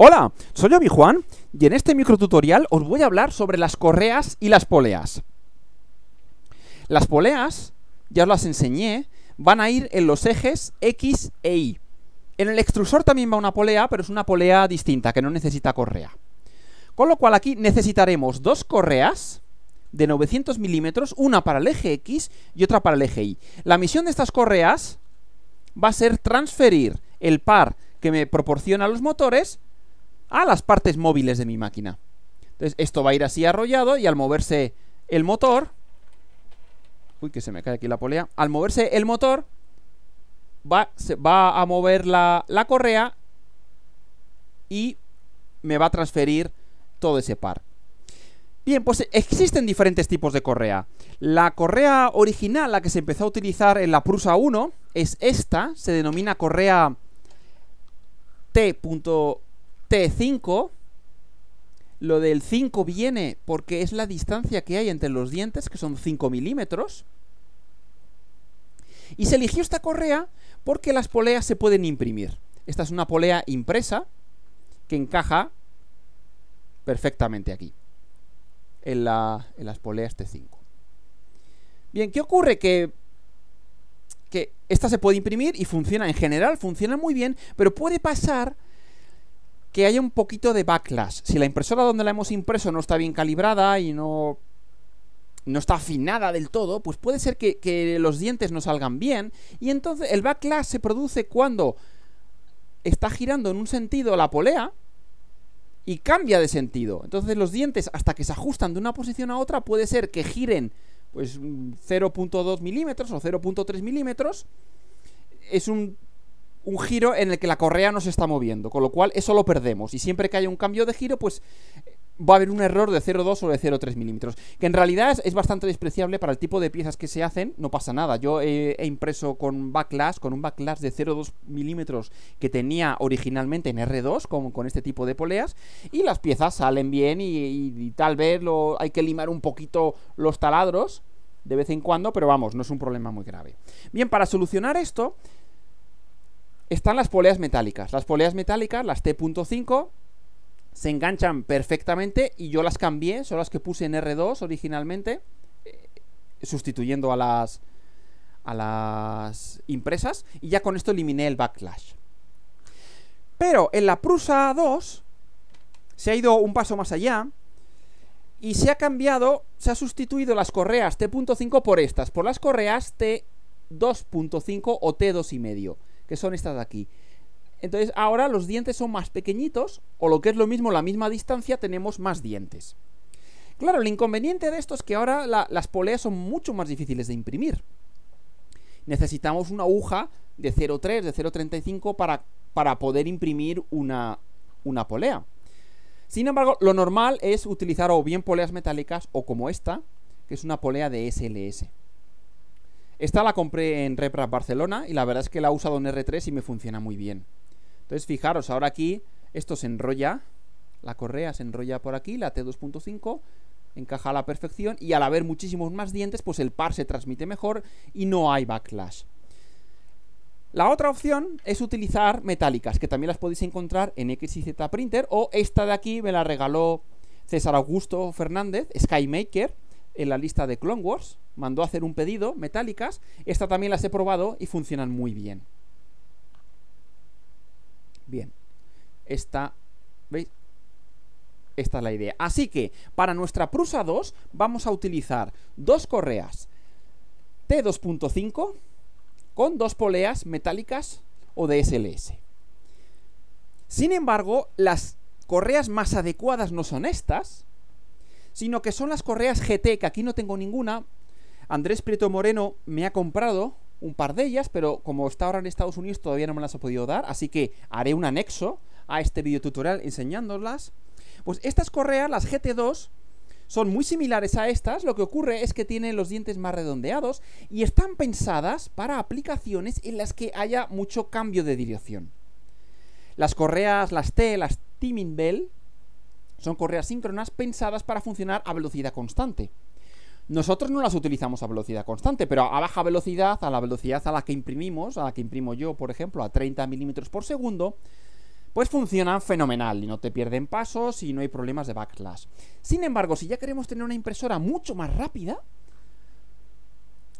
Hola, soy mi Juan y en este microtutorial os voy a hablar sobre las correas y las poleas. Las poleas, ya os las enseñé, van a ir en los ejes X e Y. En el extrusor también va una polea, pero es una polea distinta, que no necesita correa. Con lo cual aquí necesitaremos dos correas de 900 milímetros, una para el eje X y otra para el eje Y. La misión de estas correas va a ser transferir el par que me proporcionan los motores a las partes móviles de mi máquina. Entonces esto va a ir así arrollado y al moverse el motor... Uy, que se me cae aquí la polea. Al moverse el motor, va, va a mover la, la correa y me va a transferir todo ese par. Bien, pues existen diferentes tipos de correa. La correa original, la que se empezó a utilizar en la Prusa 1, es esta, se denomina correa T. T5. Lo del 5 viene porque es la distancia que hay entre los dientes, que son 5 milímetros. Y se eligió esta correa porque las poleas se pueden imprimir. Esta es una polea impresa que encaja perfectamente aquí, en, la, en las poleas T5. Bien, ¿qué ocurre? Que, que esta se puede imprimir y funciona en general, funciona muy bien, pero puede pasar que haya un poquito de backlash. Si la impresora donde la hemos impreso no está bien calibrada y no no está afinada del todo, pues puede ser que, que, los dientes no salgan bien. Y entonces el backlash se produce cuando está girando en un sentido la polea y cambia de sentido. Entonces los dientes, hasta que se ajustan de una posición a otra, puede ser que giren pues 0.2 mm, milímetros o 0.3 milímetros. Es un un giro en el que la correa no se está moviendo, con lo cual eso lo perdemos. Y siempre que haya un cambio de giro, pues eh, va a haber un error de 0,2 o de 0,3 milímetros, que en realidad es, bastante despreciable para el tipo de piezas que se hacen, no pasa nada. Yo he, impreso con backlash, con un backlash de 0,2 milímetros que tenía originalmente en R2, con, este tipo de poleas, y las piezas salen bien y, tal vez lo, hay que limar un poquito los taladros de vez en cuando, pero vamos, no es un problema muy grave. Bien, para solucionar esto, están las poleas metálicas. Las poleas metálicas, las T.5, se enganchan perfectamente y yo las cambié, son las que puse en R2 originalmente, eh, sustituyendo a las a las impresas y ya con esto eliminé el backlash. Pero en la Prusa 2 se ha ido un paso más allá y se ha cambiado, se ha sustituido las correas T.5 por estas, por las correas T2.5 o T2,5 que son estas de aquí. Entonces ahora los dientes son más pequeñitos, o lo que es lo mismo, la misma distancia, tenemos más dientes. Claro, el inconveniente de esto es que ahora las poleas son mucho más difíciles de imprimir. Necesitamos una aguja de 0,3, de 0,35 para, para poder imprimir una, una polea. Sin embargo, lo normal es utilizar o bien poleas metálicas o como esta, que es una polea de SLS. Esta la compré en Repras Barcelona y la verdad es que la he usado en R3 y me funciona muy bien. Entonces, fijaros, ahora aquí esto se enrolla, la correa se enrolla por aquí, la T2.5 encaja a la perfección y al haber muchísimos más dientes, pues el par se transmite mejor y no hay backlash. La otra opción es utilizar metálicas, que también las podéis encontrar en X Z Printer o esta de aquí me la regaló César Augusto Fernández, Skymaker en la lista de Clone Wars, mandó a hacer un pedido, metálicas. Esta también las he probado y funcionan muy bien. Bien. Esta, ¿veis? Esta es la idea. Así que para nuestra Prusa 2 vamos a utilizar dos correas T2.5 con dos poleas metálicas o de SLS. Sin embargo, las correas más adecuadas no son estas, sino que son las correas GT, que aquí no tengo ninguna. Andrés Prieto Moreno me ha comprado un par de ellas, pero como está ahora en Estados Unidos todavía no me las ha podido dar, así que haré un anexo a este video tutorial enseñándolas. Pues estas correas, las GT2, son muy similares a estas, lo que ocurre es que tienen los dientes más redondeados y están pensadas para aplicaciones en las que haya mucho cambio de dirección. Las correas, las T, las Timing Bell, son correas síncronas pensadas para funcionar a velocidad constante. Nosotros no las utilizamos a velocidad constante, pero a baja velocidad, a la velocidad a la que imprimimos, a la que imprimo yo, por ejemplo, a 30 milímetros por segundo, pues funcionan fenomenal y no te pierden pasos y no hay problemas de backlash Sin embargo, si ya queremos tener una impresora mucho más rápida,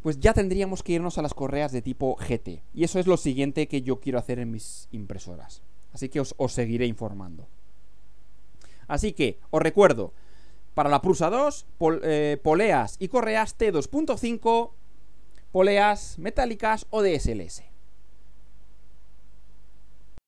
pues ya tendríamos que irnos a las correas de tipo GT. Y eso es lo siguiente que yo quiero hacer en mis impresoras. Así que os seguiré informando. Así que, os recuerdo, para la Prusa 2, eh, poleas y correas T2.5, poleas metálicas o DSLS.